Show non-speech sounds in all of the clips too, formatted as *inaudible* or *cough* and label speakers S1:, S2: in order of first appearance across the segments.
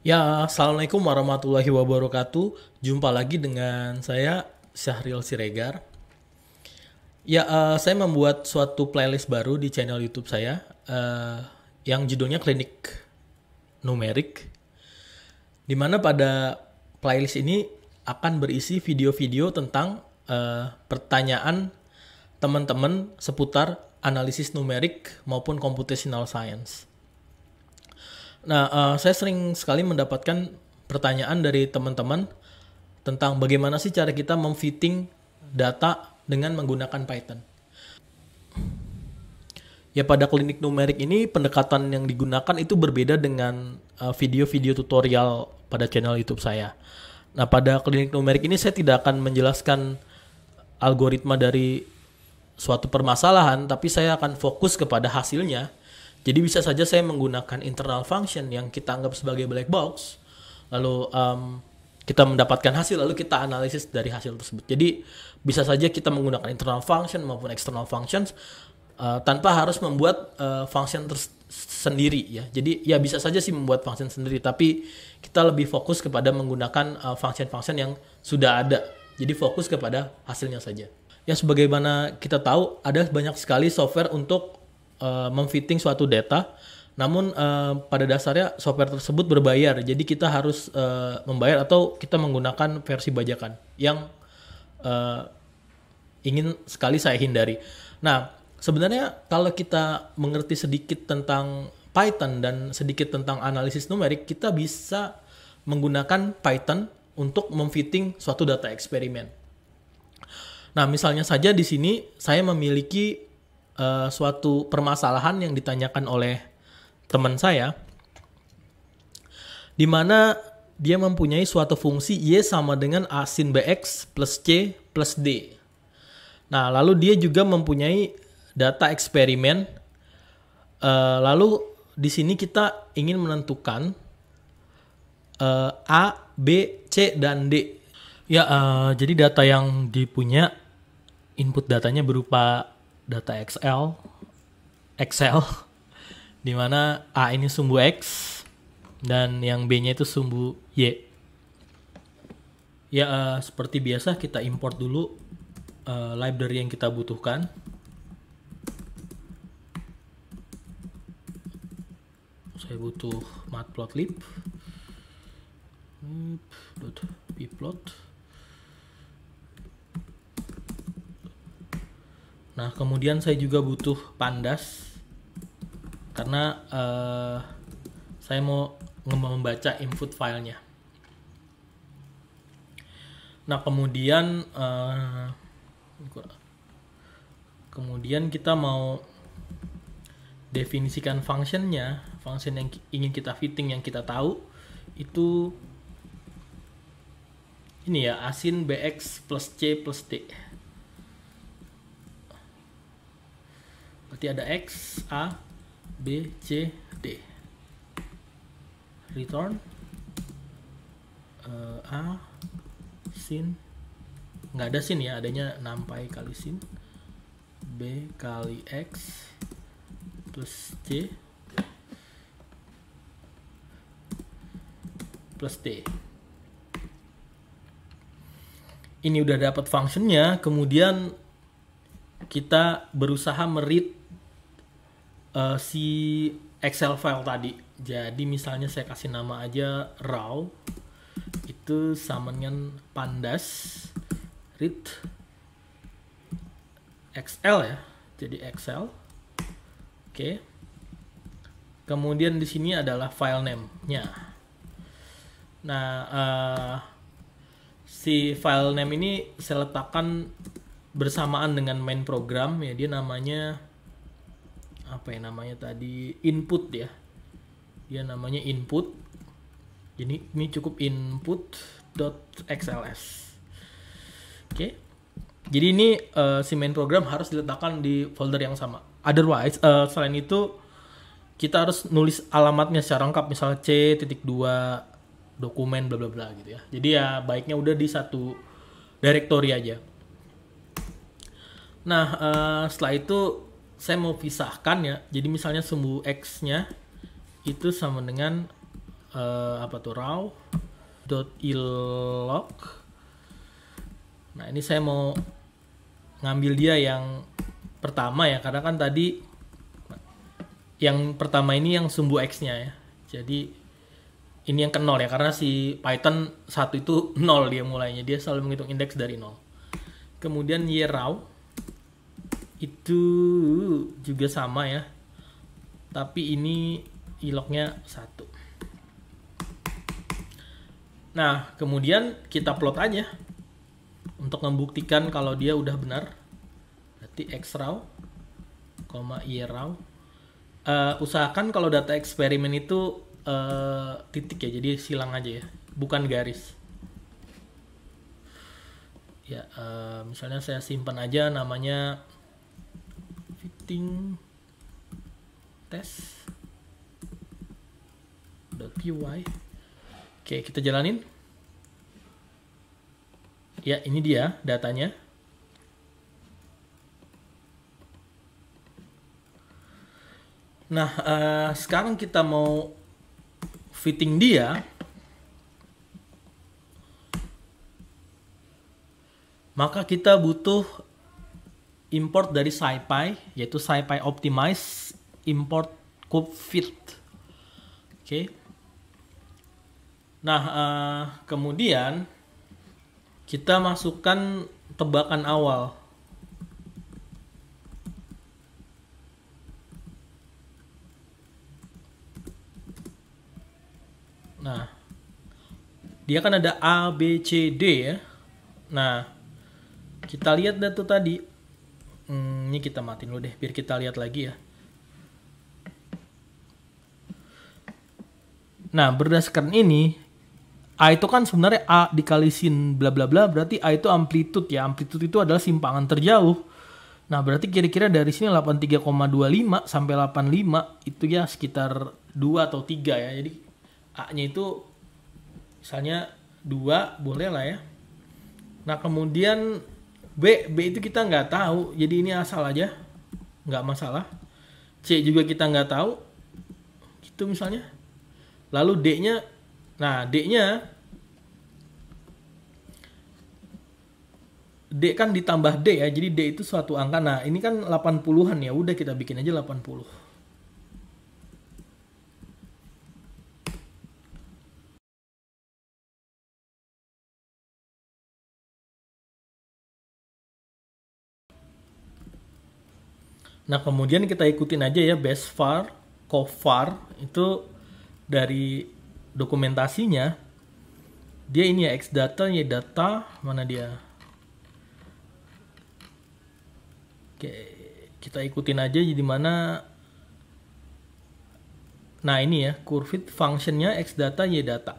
S1: Ya, Assalamualaikum warahmatullahi wabarakatuh. Jumpa lagi dengan saya, Syahril Siregar. Ya, uh, saya membuat suatu playlist baru di channel YouTube saya uh, yang judulnya Klinik Numerik. Dimana pada playlist ini akan berisi video-video tentang uh, pertanyaan teman-teman seputar analisis numerik maupun computational science. Nah, uh, saya sering sekali mendapatkan pertanyaan dari teman-teman tentang bagaimana sih cara kita memfitting data dengan menggunakan Python. Ya pada klinik numerik ini pendekatan yang digunakan itu berbeda dengan eh, video-video uh, video -video tutorial pada channel YouTube saya. Nah, pada klinik numerik ini saya tidak akan menjelaskan algoritma dari suatu permasalahan, tapi saya akan fokus kepada hasilnya jadi bisa saja saya menggunakan internal function yang kita anggap sebagai black box, lalu um, kita mendapatkan hasil, lalu kita analisis dari hasil tersebut. Jadi bisa saja kita menggunakan internal function maupun external functions uh, tanpa harus membuat uh, function sendiri ya. Jadi ya bisa saja sih membuat function sendiri, tapi kita lebih fokus kepada menggunakan uh, function-function yang sudah ada. Jadi fokus kepada hasilnya saja. Ya sebagaimana kita tahu ada banyak sekali software untuk Eh, memfitting suatu data namun uh, pada dasarnya software tersebut berbayar jadi kita harus uh, membayar atau kita menggunakan versi bajakan yang uh, ingin sekali saya hindari nah sebenarnya kalau kita mengerti sedikit tentang Python dan sedikit tentang analisis numerik kita bisa menggunakan Python untuk memfitting suatu data eksperimen. Nah, misalnya saja di sini saya memiliki uh, suatu permasalahan yang ditanyakan oleh teman saya di mana dia mempunyai suatu fungsi Y sama dengan A sin BX plus C plus D. Nah, lalu dia juga mempunyai data eksperimen. Uh, lalu di sini kita ingin menentukan uh, A, B, C, dan D. Ya, uh, jadi data yang dipunya input datanya berupa data XL, Excel, *laughs* di mana A ini sumbu X dan yang B-nya itu sumbu Y. Ya, uh, seperti biasa kita import dulu uh, library yang kita butuhkan. Saya butuh matplotlib. Plot. Nah, kemudian saya juga butuh pandas karena uh, saya mau membaca input filenya. Nah, kemudian uh, kemudian kita mau definisikan functionnya, function yang ingin kita fitting yang kita tahu itu ini ya asin bx plus c plus t. Berarti ada X, A, B, C, D. Return uh, A, sin, nggak ada sin ya, adanya nampai kali sin. B kali X plus C plus t Ini udah dapat functionnya, kemudian kita berusaha merit uh, si Excel file tadi. Jadi misalnya saya kasih nama aja raw itu sama dengan pandas read xl ya. Jadi Excel. Oke. Okay. Kemudian di sini adalah file name-nya. Nah, uh, si file name ini saya letakkan bersamaan dengan main program ya dia namanya apa ya namanya tadi input ya dia ya, namanya input jadi ini cukup input .xls oke okay. jadi ini uh, si main program harus diletakkan di folder yang sama otherwise uh, selain itu kita harus nulis alamatnya secara lengkap misalnya c titik dua dokumen bla bla bla gitu ya jadi ya baiknya udah di satu directory aja nah uh, setelah itu saya mau pisahkan ya. Jadi misalnya sumbu x-nya itu sama dengan uh, apa tuh raw dot ilog. Nah ini saya mau ngambil dia yang pertama ya karena kan tadi yang pertama ini yang sumbu x-nya ya. Jadi ini yang ke nol ya karena si Python satu itu *laughs* nol dia mulainya dia selalu menghitung indeks dari nol. Kemudian y raw itu juga sama ya tapi ini iloknya satu nah kemudian kita plot aja untuk membuktikan kalau dia udah benar berarti x raw, koma y raw. uh, usahakan kalau data eksperimen itu uh, titik ya jadi silang aja ya bukan garis ya uh, misalnya saya simpan aja namanya setting test.py oke kita jalanin ya ini dia datanya nah uh, sekarang kita mau fitting dia maka kita butuh import dari SciPy yaitu SciPy Optimize import Fit. Oke. Okay. Nah, uh, kemudian kita masukkan tebakan awal. Nah, dia kan ada A, B, C, D ya. Nah, kita lihat data tadi Hmm, ini kita matiin dulu deh, biar kita lihat lagi ya. Nah, berdasarkan ini, A itu kan sebenarnya A dikali sin bla bla bla, berarti A itu amplitude ya. Amplitude itu adalah simpangan terjauh. Nah, berarti kira-kira dari sini 83,25 sampai 85 itu ya sekitar 2 atau 3 ya. Jadi A-nya itu misalnya 2 boleh lah ya. Nah, kemudian B B itu kita nggak tahu jadi ini asal aja nggak masalah C juga kita nggak tahu gitu misalnya lalu D nya nah D nya D kan ditambah D ya jadi D itu suatu angka nah ini kan 80an ya udah kita bikin aja 80 Nah kemudian kita ikutin aja ya best far, cofar itu dari dokumentasinya dia ini ya x data ya data mana dia oke kita ikutin aja jadi mana nah ini ya fit functionnya x data y data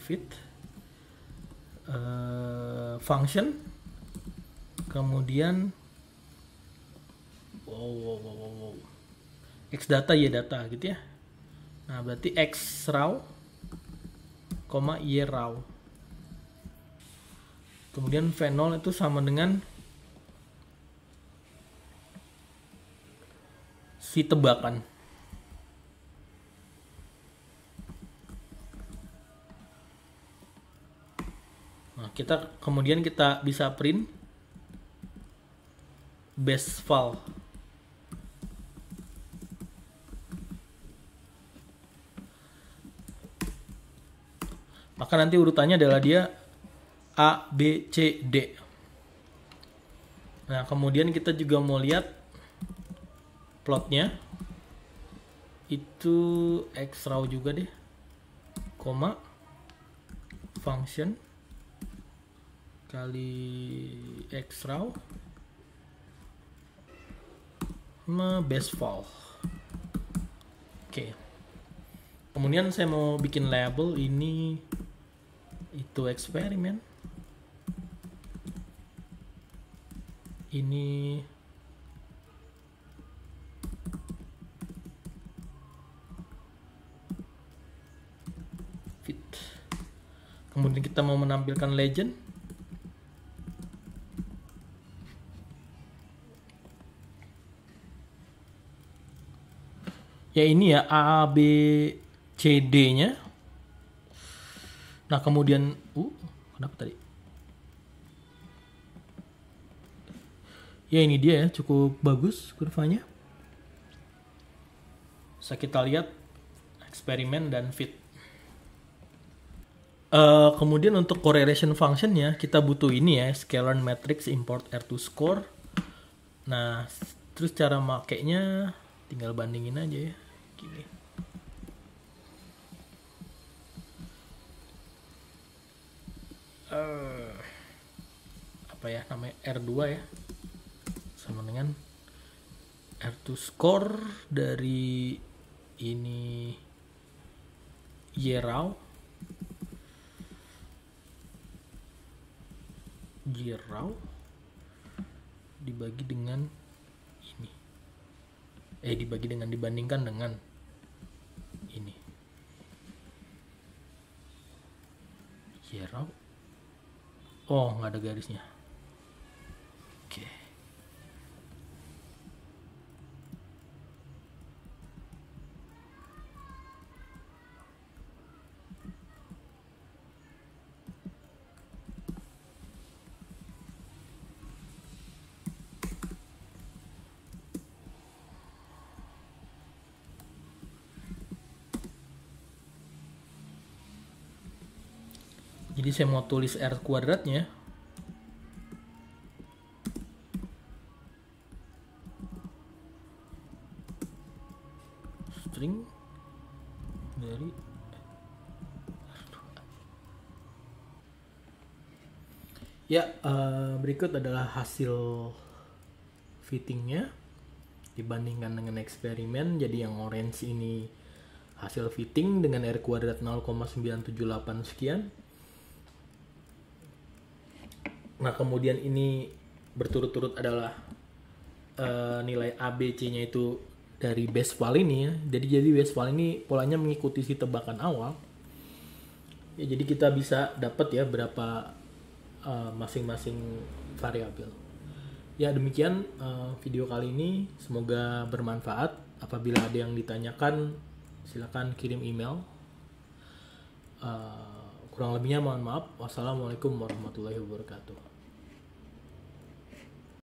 S1: fit uh, function kemudian wow, wow, wow, wow. x data y data gitu ya nah berarti x raw koma y raw kemudian v0 itu sama dengan si tebakan kita kemudian kita bisa print base file maka nanti urutannya adalah dia A B C D nah kemudian kita juga mau lihat plotnya itu x raw juga deh koma function kali X base baseball oke okay. kemudian saya mau bikin label ini itu eksperimen ini fit kemudian kita mau menampilkan legend ya ini ya A B C D nya nah kemudian uh kenapa tadi ya ini dia ya cukup bagus kurvanya bisa kita lihat eksperimen dan fit Uh, kemudian untuk correlation function functionnya kita butuh ini ya scalar matrix import R2 score. Nah terus cara makainya tinggal bandingin aja ya gini uh, apa ya namanya R2 ya sama dengan R2 score dari ini Yerau Yerau dibagi dengan ini eh dibagi dengan dibandingkan dengan Zero. Oh, nggak ada garisnya. Jadi saya mau tulis R kuadratnya. String dari Ya, eh, berikut adalah hasil fittingnya dibandingkan dengan eksperimen. Jadi yang orange ini hasil fitting dengan R kuadrat 0,978 sekian. Nah kemudian ini berturut-turut adalah uh, nilai ABC-nya itu dari base baseball ini ya. Jadi jadi base baseball ini polanya mengikuti si tebakan awal. Ya, jadi kita bisa dapat ya berapa eh, masing-masing uh, variabel. Ya demikian uh, video kali ini semoga bermanfaat. Apabila ada yang ditanyakan silakan kirim email. Uh, kurang lebihnya mohon maaf. Wassalamualaikum warahmatullahi wabarakatuh.